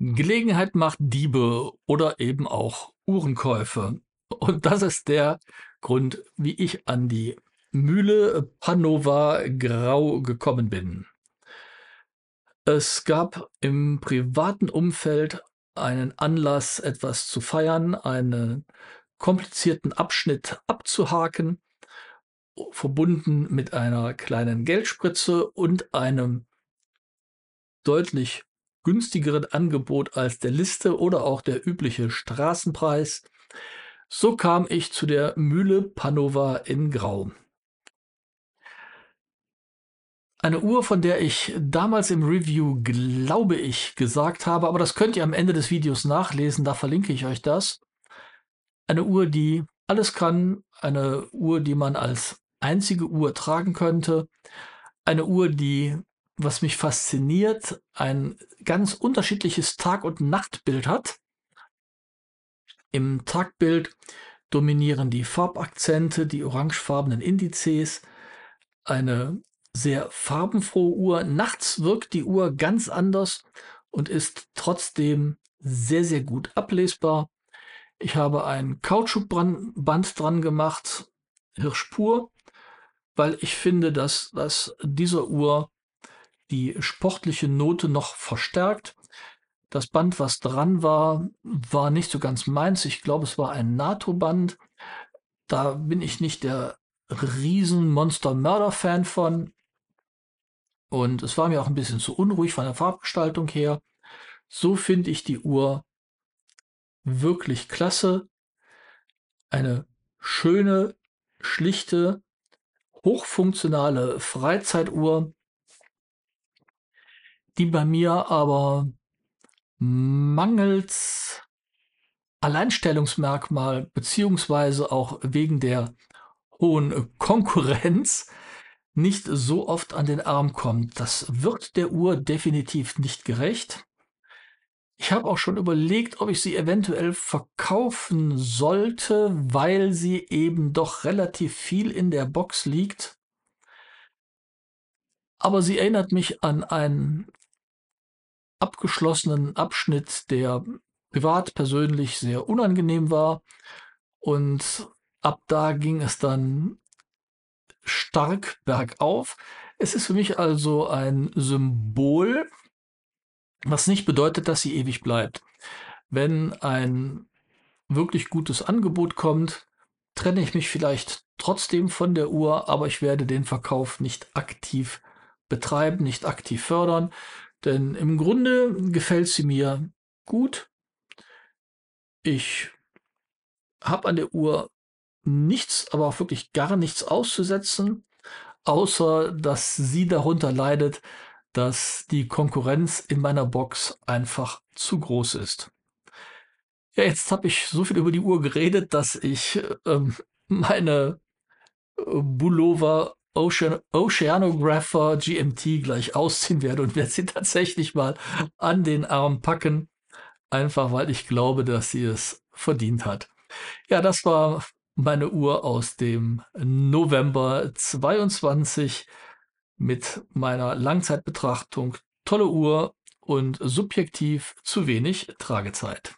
Gelegenheit macht Diebe oder eben auch Uhrenkäufe. Und das ist der Grund, wie ich an die Mühle Panova Grau gekommen bin. Es gab im privaten Umfeld einen Anlass, etwas zu feiern, einen komplizierten Abschnitt abzuhaken, verbunden mit einer kleinen Geldspritze und einem deutlich günstigeren Angebot als der Liste oder auch der übliche Straßenpreis. So kam ich zu der Mühle Panova in Grau. Eine Uhr, von der ich damals im Review, glaube ich, gesagt habe, aber das könnt ihr am Ende des Videos nachlesen, da verlinke ich euch das. Eine Uhr, die alles kann, eine Uhr, die man als einzige Uhr tragen könnte, eine Uhr, die was mich fasziniert, ein ganz unterschiedliches Tag- und Nachtbild hat. Im Tagbild dominieren die Farbakzente, die orangefarbenen Indizes, eine sehr farbenfrohe Uhr. Nachts wirkt die Uhr ganz anders und ist trotzdem sehr, sehr gut ablesbar. Ich habe ein Kautschukband dran gemacht, Hirschpur, weil ich finde, dass, dass dieser Uhr die sportliche Note noch verstärkt. Das Band, was dran war, war nicht so ganz meins. Ich glaube, es war ein NATO-Band. Da bin ich nicht der riesen Monster-Mörder-Fan von. Und es war mir auch ein bisschen zu unruhig von der Farbgestaltung her. So finde ich die Uhr wirklich klasse. Eine schöne, schlichte, hochfunktionale Freizeituhr, die bei mir aber mangels Alleinstellungsmerkmal beziehungsweise auch wegen der hohen Konkurrenz nicht so oft an den Arm kommt. Das wirkt der Uhr definitiv nicht gerecht. Ich habe auch schon überlegt, ob ich sie eventuell verkaufen sollte, weil sie eben doch relativ viel in der Box liegt. Aber sie erinnert mich an ein abgeschlossenen Abschnitt, der privat, persönlich sehr unangenehm war. Und ab da ging es dann stark bergauf. Es ist für mich also ein Symbol, was nicht bedeutet, dass sie ewig bleibt. Wenn ein wirklich gutes Angebot kommt, trenne ich mich vielleicht trotzdem von der Uhr, aber ich werde den Verkauf nicht aktiv betreiben, nicht aktiv fördern, denn im Grunde gefällt sie mir gut. Ich habe an der Uhr nichts, aber auch wirklich gar nichts auszusetzen, außer dass sie darunter leidet, dass die Konkurrenz in meiner Box einfach zu groß ist. Ja, jetzt habe ich so viel über die Uhr geredet, dass ich ähm, meine Bulova Ocean, Oceanographer GMT gleich ausziehen werde und werde sie tatsächlich mal an den Arm packen. Einfach weil ich glaube, dass sie es verdient hat. Ja, das war meine Uhr aus dem November 22 mit meiner Langzeitbetrachtung. Tolle Uhr und subjektiv zu wenig Tragezeit.